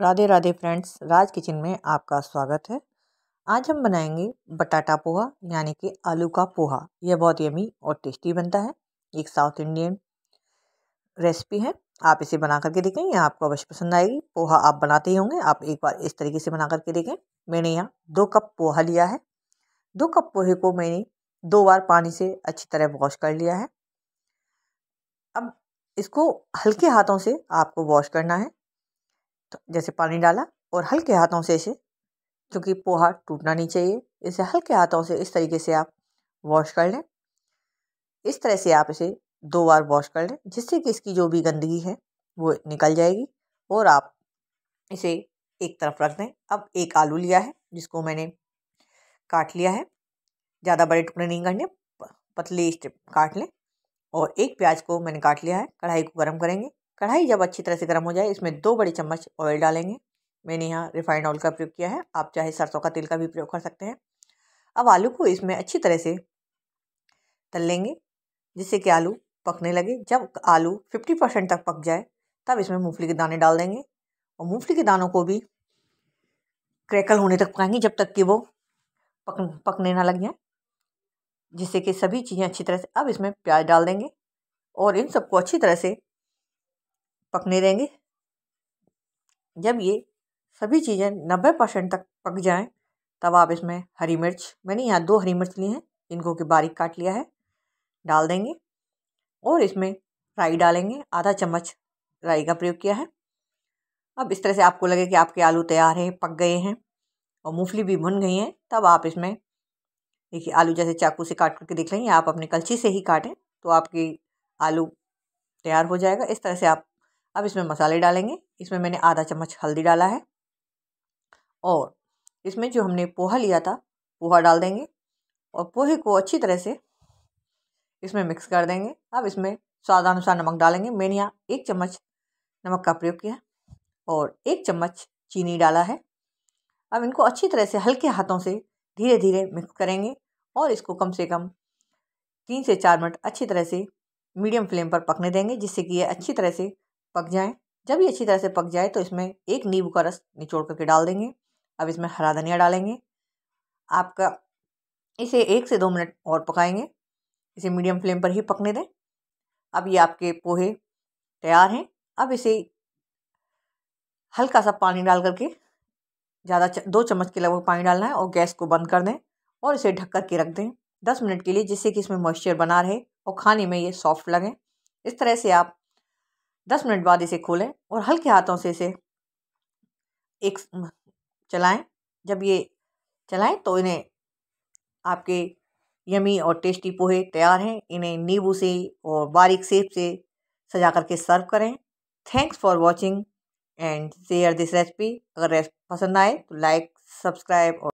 Radhe Radhe friends Raj kitchen में आपका स्वागत है आज हम बनाएंगे बटाटा पोहा यानी कि आलू का पोहा यह बहुत यमी और टेस्टी बनता है एक साउथ इंडियन रेसिपी है आप इसे बना करके देखें यह आपको अवश्य पसंद आएगी पोहा आप बनाते ही होंगे आप एक बार इस तरीके से बना करके देखें मैंने यहाँ दो कप पोहा लिया है दो कप पोहे को मैंने दो बार पानी से अच्छी तरह वॉश कर लिया है अब इसको हल्के हाथों से आपको वॉश करना है तो जैसे पानी डाला और हल्के हाथों से इसे क्योंकि पोहा टूटना नहीं चाहिए इसे हल्के हाथों से इस तरीके से आप वॉश कर लें इस तरह से आप इसे दो बार वॉश कर लें जिससे कि इसकी जो भी गंदगी है वो निकल जाएगी और आप इसे एक तरफ रख दें अब एक आलू लिया है जिसको मैंने काट लिया है ज़्यादा बड़े टुकड़े नहीं करने पतले स्टिप काट लें और एक प्याज को मैंने काट लिया है कढ़ाई को गर्म करेंगे कढ़ाई जब अच्छी तरह से गर्म हो जाए इसमें दो बड़ी चम्मच ऑयल डालेंगे मैंने यहाँ रिफाइंड ऑयल का प्रयोग किया है आप चाहे सरसों का तेल का भी प्रयोग कर सकते हैं अब आलू को इसमें अच्छी तरह से तल लेंगे जिससे कि आलू पकने लगे जब आलू फिफ्टी परसेंट तक पक जाए तब इसमें मूंगफली के दाने डाल देंगे और मूंगफली के दानों को भी क्रैकल होने तक पकाएंगे जब तक कि वो पक पकने ना लग जाए जिससे कि सभी चीज़ें अच्छी तरह से अब इसमें प्याज डाल देंगे और इन सबको अच्छी तरह से पकने देंगे जब ये सभी चीज़ें नब्बे परसेंट तक पक जाएं तब आप इसमें हरी मिर्च मैंने यहाँ दो हरी मिर्च ली हैं इनको कि बारीक काट लिया है डाल देंगे और इसमें राई डालेंगे आधा चम्मच राई का प्रयोग किया है अब इस तरह से आपको लगे कि आपके आलू तैयार हैं पक गए हैं और मूंगफली भी भुन गई हैं तब आप इसमें देखिए आलू जैसे चाकू से काट करके देख लेंगे आप अपने कलछी से ही काटें तो आपकी आलू तैयार हो जाएगा इस तरह से आप अब इसमें मसाले डालेंगे इसमें मैंने आधा चम्मच हल्दी डाला है और इसमें जो हमने पोहा लिया था पोहा डाल देंगे और पोहे को अच्छी तरह से इसमें मिक्स कर देंगे अब इसमें स्वादानुसार नमक डालेंगे मैंने यहाँ एक चम्मच नमक का प्रयोग किया और एक चम्मच चीनी डाला है अब इनको अच्छी तरह से हल्के हाथों से धीरे धीरे मिक्स करेंगे और इसको कम से कम तीन से चार मिनट अच्छी तरह से मीडियम फ्लेम पर पकने देंगे जिससे कि ये अच्छी तरह से पक जाएँ जब ये अच्छी तरह से पक जाए तो इसमें एक नींबू का रस निचोड़ करके डाल देंगे अब इसमें हरा धनिया डालेंगे आपका इसे एक से दो मिनट और पकाएंगे इसे मीडियम फ्लेम पर ही पकने दें अब ये आपके पोहे तैयार हैं अब इसे हल्का सा पानी डाल करके ज़्यादा दो चम्मच के लगभग पानी डालना है और गैस को बंद कर दें और इसे ढक कर के रख दें दस मिनट के लिए जिससे कि इसमें मॉइस्चर बना रहे और खाने में ये सॉफ्ट लगें इस तरह से आप दस मिनट बाद इसे खोलें और हल्के हाथों से इसे एक चलाएं जब ये चलाएं तो इन्हें आपके यमी और टेस्टी पोहे तैयार हैं इन्हें नींबू से और बारीक सेब से सजा करके सर्व करें thanks for watching and share this recipe अगर रेसिपी पसंद आए तो लाइक सब्सक्राइब और